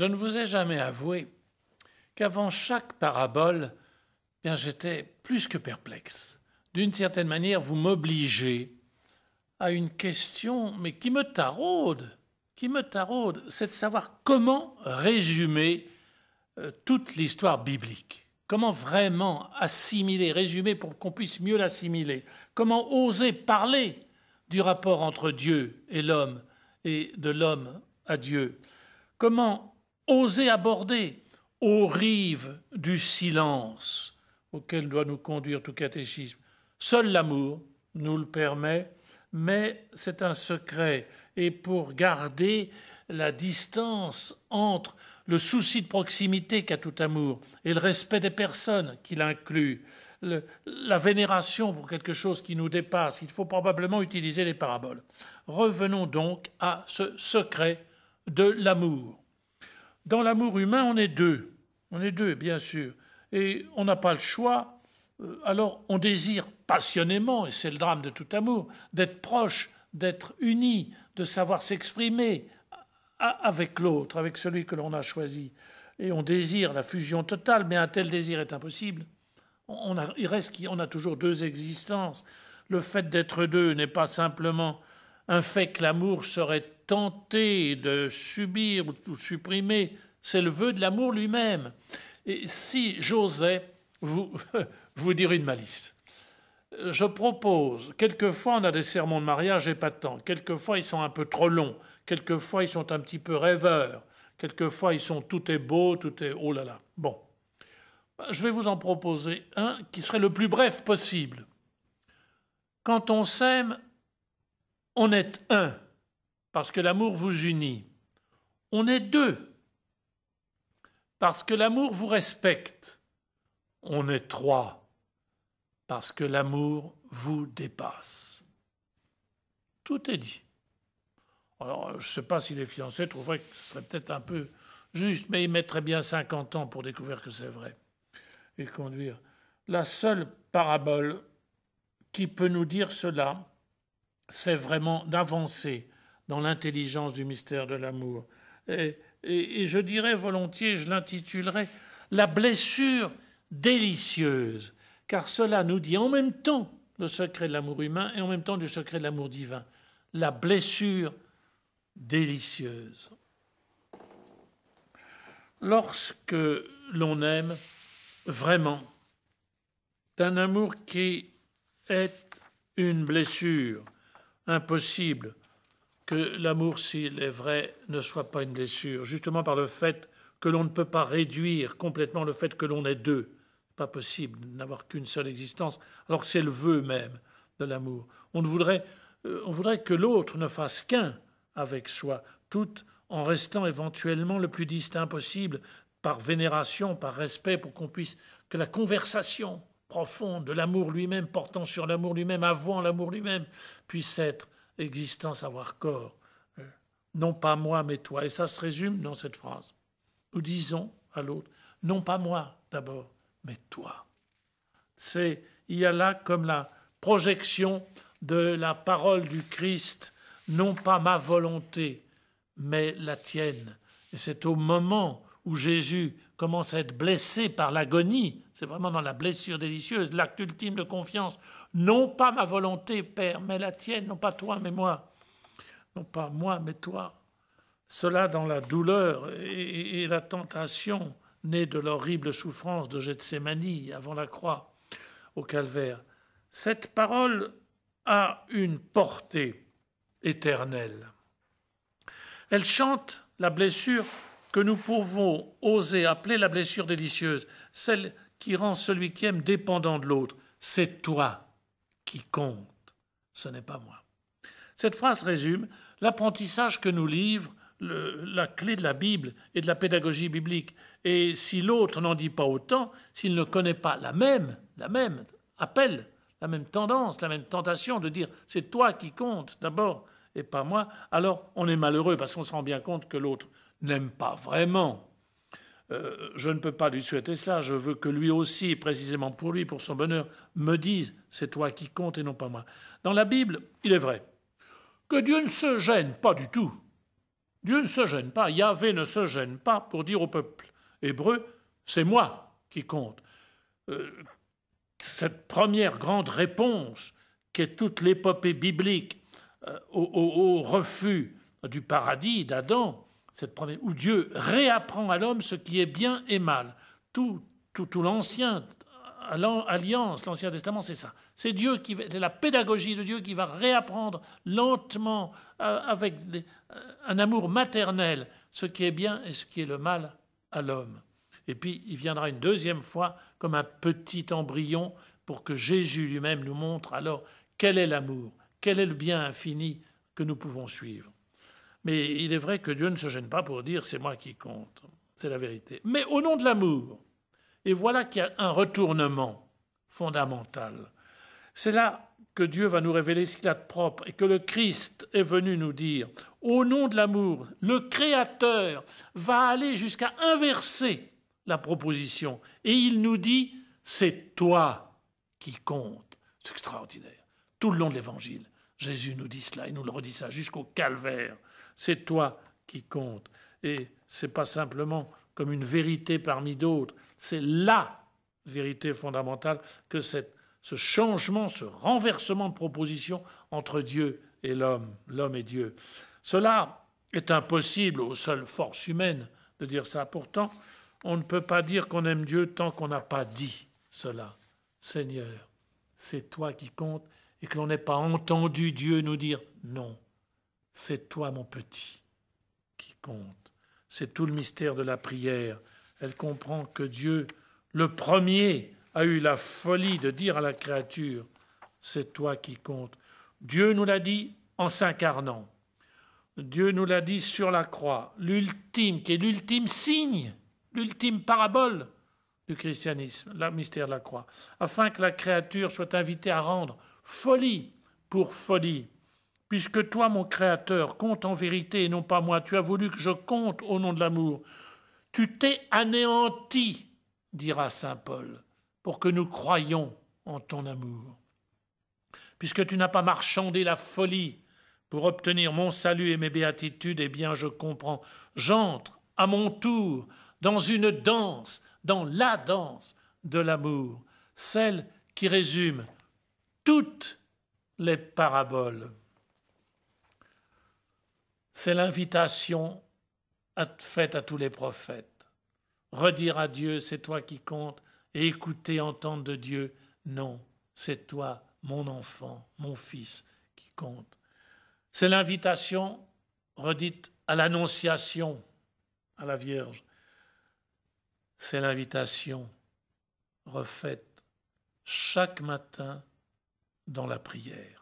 Je ne vous ai jamais avoué qu'avant chaque parabole, bien j'étais plus que perplexe. D'une certaine manière, vous m'obligez à une question, mais qui me taraude, qui me taraude, c'est de savoir comment résumer euh, toute l'histoire biblique. Comment vraiment assimiler, résumer pour qu'on puisse mieux l'assimiler Comment oser parler du rapport entre Dieu et l'homme et de l'homme à Dieu Comment oser aborder aux rives du silence auquel doit nous conduire tout catéchisme. Seul l'amour nous le permet, mais c'est un secret. Et pour garder la distance entre le souci de proximité qu'a tout amour et le respect des personnes qu'il inclut, la vénération pour quelque chose qui nous dépasse, il faut probablement utiliser les paraboles. Revenons donc à ce secret de l'amour. Dans l'amour humain, on est deux. On est deux, bien sûr. Et on n'a pas le choix. Euh, alors on désire passionnément, et c'est le drame de tout amour, d'être proche, d'être uni, de savoir s'exprimer avec l'autre, avec celui que l'on a choisi. Et on désire la fusion totale, mais un tel désir est impossible. On il reste qu'on a toujours deux existences. Le fait d'être deux n'est pas simplement un fait que l'amour serait tenter de subir ou supprimer, c'est le vœu de l'amour lui-même. Et si j'osais vous, vous dire une malice, je propose, quelquefois on a des sermons de mariage épatants. quelquefois ils sont un peu trop longs, quelquefois ils sont un petit peu rêveurs, quelquefois ils sont tout est beau, tout est oh là là. Bon, je vais vous en proposer un qui serait le plus bref possible. Quand on s'aime, on est un parce que l'amour vous unit. On est deux, parce que l'amour vous respecte. On est trois, parce que l'amour vous dépasse. Tout est dit. Alors, je ne sais pas si les fiancés trouveraient que ce serait peut-être un peu juste, mais ils mettraient bien 50 ans pour découvrir que c'est vrai et conduire. La seule parabole qui peut nous dire cela, c'est vraiment d'avancer dans l'intelligence du mystère de l'amour. Et, je dirais volontiers, je l'intitulerai La blessure délicieuse, car cela nous dit en même temps le secret de l'amour humain et en même temps du secret de l'amour divin. La blessure délicieuse. Lorsque l'on aime vraiment, d'un amour qui est une blessure impossible que l'amour, s'il est vrai, ne soit pas une blessure, justement par le fait que l'on ne peut pas réduire complètement le fait que l'on est deux. Pas possible d'avoir qu'une seule existence, alors que c'est le vœu même de l'amour. On voudrait, euh, on voudrait que l'autre ne fasse qu'un avec soi, tout en restant éventuellement le plus distinct possible, par vénération, par respect, pour qu'on puisse que la conversation profonde de l'amour lui-même, portant sur l'amour lui-même, avant l'amour lui-même, puisse être existence, avoir corps. Euh, non pas moi, mais toi. Et ça se résume dans cette phrase. Nous disons à l'autre, non pas moi d'abord, mais toi. C'est, il y a là comme la projection de la parole du Christ, non pas ma volonté, mais la tienne. Et c'est au moment où Jésus commence à être blessé par l'agonie, c'est vraiment dans la blessure délicieuse, l'acte ultime de confiance, non pas ma volonté, Père, mais la tienne, non pas toi, mais moi, non pas moi, mais toi. Cela dans la douleur et, la tentation née de l'horrible souffrance de Gethsemane avant la croix au calvaire. Cette parole a une portée éternelle. Elle chante la blessure que nous pouvons oser appeler la blessure délicieuse, celle qui rend celui qui aime dépendant de l'autre. C'est toi qui compte, ce n'est pas moi. Cette phrase résume l'apprentissage que nous livre la clé de la Bible et de la pédagogie biblique. Et si l'autre n'en dit pas autant, s'il ne connaît pas la même, la même appel, la même tendance, la même tentation de dire c'est toi qui compte d'abord, et pas moi, alors on est malheureux parce qu'on se rend bien compte que l'autre n'aime pas vraiment. Euh, je ne peux pas lui souhaiter cela, je veux que lui aussi, précisément pour lui, pour son bonheur, me dise, c'est toi qui compte et non pas moi. Dans la Bible, il est vrai que Dieu ne se gêne pas du tout. Dieu ne se gêne pas, Yahvé ne se gêne pas pour dire au peuple hébreu, c'est moi qui compte. Euh, cette première grande réponse qu'est toute l'épopée biblique euh, au, refus du paradis d'Adam, cette première, où Dieu réapprend à l'homme ce qui est bien et mal. Tout, tout, l'ancien alliance, l'Ancien Testament, c'est ça. C'est Dieu qui, la pédagogie de Dieu qui va réapprendre lentement, euh, avec euh, un amour maternel, ce qui est bien et ce qui est le mal à l'homme. Et puis il viendra une deuxième fois comme un petit embryon pour que Jésus lui-même nous montre alors quel est l'amour. Quel est le bien infini que nous pouvons suivre Mais il est vrai que Dieu ne se gêne pas pour dire c'est moi qui compte. C'est la vérité. Mais au nom de l'amour, et voilà qu'il y a un retournement fondamental. C'est là que Dieu va nous révéler ce qu'il a de propre et que le Christ est venu nous dire. Au nom de l'amour, le Créateur va aller jusqu'à inverser la proposition et il nous dit c'est toi qui compte. C'est extraordinaire. Tout le long de l'Évangile, Jésus nous dit cela, et nous le redit ça jusqu'au calvaire. C'est toi qui comptes. Et c'est pas simplement comme une vérité parmi d'autres, c'est la vérité fondamentale que cette, ce changement, ce renversement de proposition entre Dieu et l'homme, l'homme et Dieu. Cela est impossible aux seules forces humaines de dire ça. Pourtant, on ne peut pas dire qu'on aime Dieu tant qu'on n'a pas dit cela. Seigneur, c'est toi qui comptes et que l'on n'ait pas entendu Dieu nous dire non, c'est toi mon petit qui compte. C'est tout le mystère de la prière. Elle comprend que Dieu, le premier, a eu la folie de dire à la créature, c'est toi qui compte. Dieu nous l'a dit en s'incarnant. Dieu nous l'a dit sur la croix, l'ultime, qui est l'ultime signe, l'ultime parabole du christianisme, le mystère de la croix, afin que la créature soit invitée à rendre folie pour folie. Puisque toi, mon Créateur, compte en vérité et non pas moi, tu as voulu que je compte au nom de l'amour. Tu t'es anéanti, dira Saint Paul, pour que nous croyions en ton amour. Puisque tu n'as pas marchandé la folie pour obtenir mon salut et mes béatitudes, eh bien je comprends. J'entre à mon tour dans une danse, dans la danse de l'amour, celle qui résume toutes les paraboles. C'est l'invitation faite à tous les prophètes. Redire à Dieu, c'est toi qui comptes, et écouter, entendre de Dieu, non, c'est toi, mon enfant, mon fils, qui compte. C'est l'invitation redite à l'annonciation à la Vierge. C'est l'invitation refaite chaque matin dans la prière.